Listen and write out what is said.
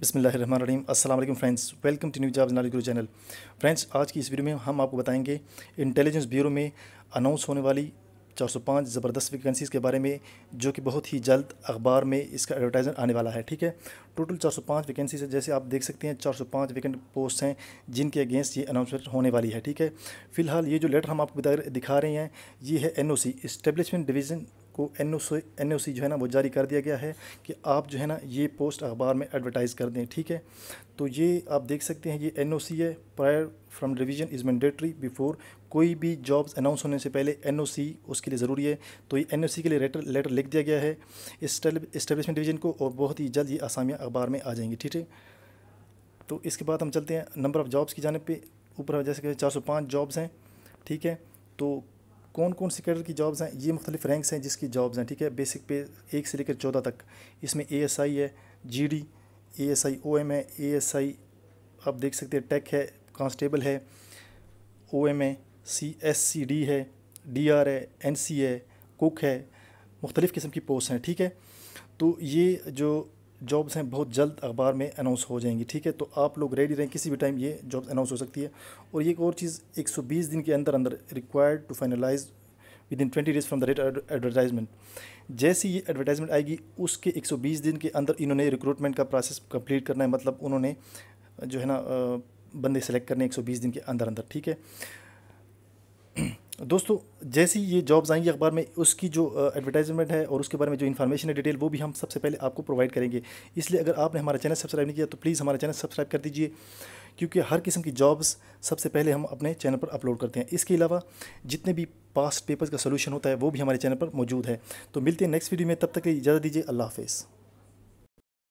बसमीम अल्लाम friends welcome to new job knowledge guru channel friends आज की इस वीडियो में हम आपको बताएंगे इंटेलिजेंस ब्यूरो में अनाउंस होने वाली 405 ज़बरदस्त वैकेंसीज़ के बारे में जो कि बहुत ही जल्द अखबार में इसका एडवर्टाइजमेंट आने वाला है ठीक है टोटल 405 वैकेंसीज है जैसे आप देख सकते हैं 405 वैकेंट पोस्ट हैं जिनके अगेंस्ट ये अनाउंसमेंट होने वाली है ठीक है फिलहाल ये जो लेटर हम आपको दिखा रहे हैं ये है एन ओ सी डिवीज़न को एन ओ जो है ना वो जारी कर दिया गया है कि आप जो है ना ये पोस्ट अखबार में एडवर्टाइज़ कर दें ठीक है तो ये आप देख सकते हैं ये एन है prior from revision is mandatory before कोई भी जॉब्स अनाउंस होने से पहले एन उसके लिए ज़रूरी है तो ये एन के लिए लेटर लेटर लिख दिया गया है इस्टेब्लिशमेंट डिवीजन को और बहुत ही जल्द ये आसामियाँ अखबार में आ जाएंगी ठीक है तो इसके बाद हम चलते हैं नंबर ऑफ़ जॉब्स की जानब पर ऊपर जैसे कि पाँच जॉब्स हैं ठीक है तो कौन कौन से कैडर की जॉब्स हैं ये मुख्तलिफ रैंक्स हैं जिसकी जॉब्स हैं ठीक है बेसिक पे एक से लेकर चौदह तक इसमें ए एस आई है G D A S I O M है ए एस आई आप देख सकते हैं टेक है कांस्टेबल है ओ एम है सी एस सी डी है डी आर है एन सी है कुक है मुख्तलिफ़ किस्म की पोस्ट हैं ठीक है तो ये जो जॉब्स हैं बहुत जल्द अखबार में अनाउंस हो जाएंगी ठीक है तो आप लोग रेडी रहें किसी भी टाइम ये जॉब्स अनाउंस हो सकती है और ये एक और चीज़ 120 दिन के अंदर अंदर required to finalise within twenty days from the date advertisement जैसी ये एडवर्टाइजमेंट आएगी उसके 120 दिन के अंदर इन्होंने रिक्रूटमेंट का प्रोसेस कंप्लीट करना है मतलब उन्होंने जो है ना बंदे सेलेक्ट करने एक दिन के अंदर अंदर ठीक है दोस्तों जैसी ये जॉब्स आएंगी अखबार में उसकी जो एडवर्टाइजमेंट है और उसके बारे में जो इन्फॉर्मेशन है डिटेल वो भी हम सबसे पहले आपको प्रोवाइड करेंगे इसलिए अगर आपने हमारा चैनल सब्सक्राइब नहीं किया तो प्लीज़ हमारा चैनल सब्सक्राइब कर दीजिए क्योंकि हर किस्म की जॉब्स सबसे पहले हम अपने चैनल पर अपलोड करते हैं इसके अलावा जितने भी पास्ट पेपर्स का सोल्यूशन होता है वो भी हमारे चैनल पर मौजूद है तो मिलते हैं नेक्स्ट वीडियो में तब तक इजाज़त दीजिए अल्लाह हाफिज़